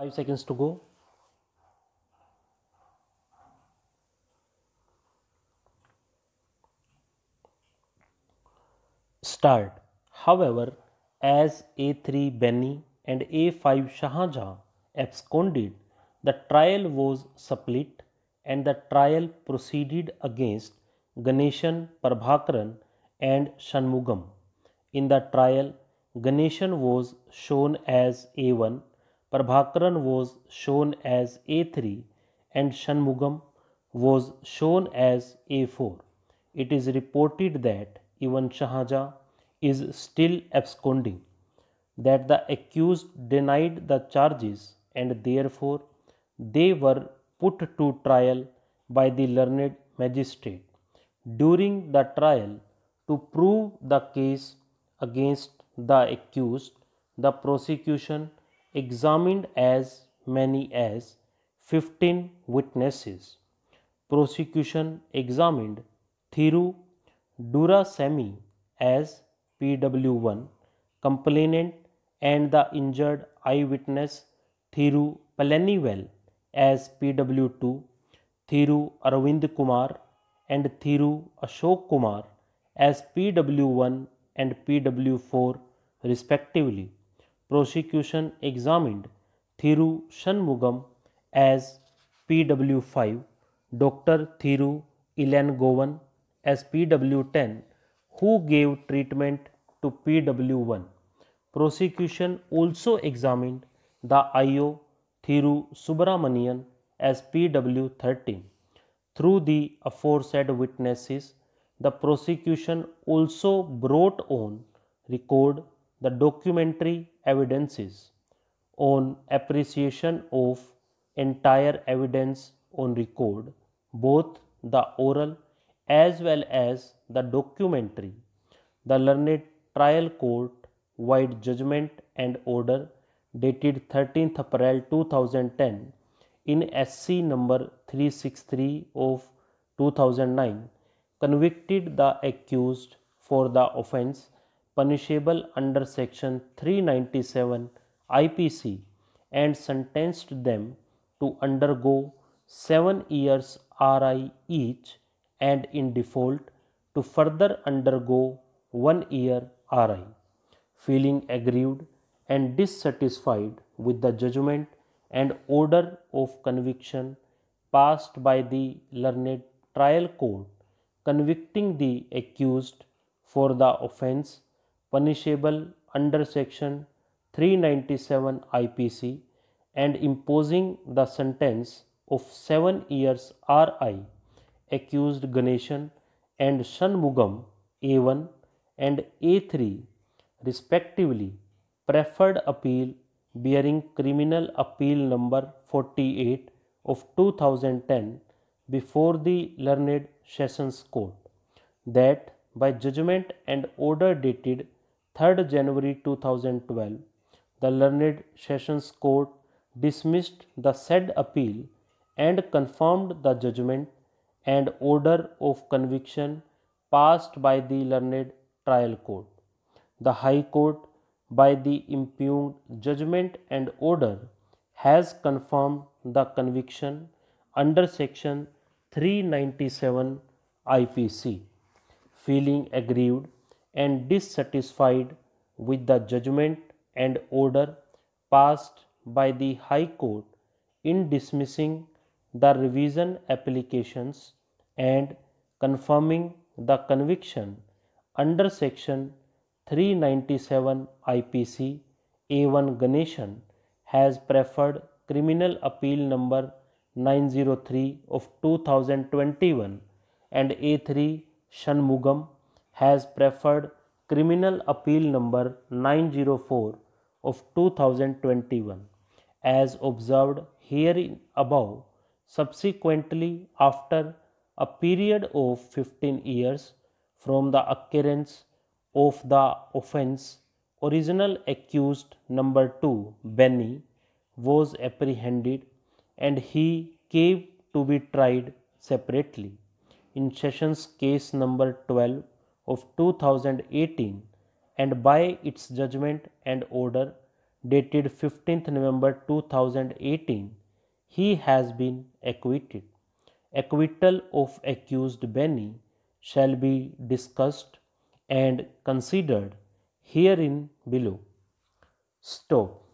5 seconds to go start however as a3 Beni and a5 Shahjahan absconded the trial was split and the trial proceeded against Ganeshan Prabhakaran and Shanmugam in the trial Ganeshan was shown as a1 Prabhakaran was shown as A3 and Shanmugam was shown as A4. It is reported that even Shahaja is still absconding, that the accused denied the charges and therefore they were put to trial by the learned magistrate. During the trial, to prove the case against the accused, the prosecution examined as many as 15 witnesses. Prosecution examined Thiru Durasamy as PW1, complainant and the injured eyewitness Thiru Palanivel as PW2, Thiru Arvind Kumar and Thiru Ashok Kumar as PW1 and PW4 respectively prosecution examined Thiru Shanmugam as PW5, Dr. Thiru Ilangovan as PW10, who gave treatment to PW1. Prosecution also examined the IO Thiru Subramanian as PW13. Through the aforesaid witnesses, the prosecution also brought on record the documentary evidences on appreciation of entire evidence on record, both the oral as well as the documentary. The learned trial court wide judgment and order dated 13th April 2010 in SC number 363 of 2009 convicted the accused for the offense punishable under section 397 IPC and sentenced them to undergo 7 years RI each and in default to further undergo 1 year RI. Feeling aggrieved and dissatisfied with the judgment and order of conviction passed by the learned trial court convicting the accused for the offence punishable under section 397 IPC and imposing the sentence of 7 years RI accused Ganeshan and Shanmugam A1 and A3 respectively preferred appeal bearing criminal appeal number 48 of 2010 before the learned sessions court that by judgment and order dated 3rd January 2012, the learned Sessions Court dismissed the said appeal and confirmed the judgment and order of conviction passed by the learned trial court. The High Court, by the impugned judgment and order, has confirmed the conviction under section 397 IPC. Feeling aggrieved, and dissatisfied with the judgment and order passed by the High Court in dismissing the revision applications and confirming the conviction under section 397 IPC A1 Ganeshan has preferred criminal appeal number 903 of 2021 and A3 Shanmugam has preferred criminal appeal number 904 of 2021 as observed herein above subsequently after a period of 15 years from the occurrence of the offence original accused number 2 benny was apprehended and he came to be tried separately in sessions case number 12 of 2018 and by its judgment and order dated 15th November 2018, he has been acquitted. Acquittal of accused Benny shall be discussed and considered herein below. Stop.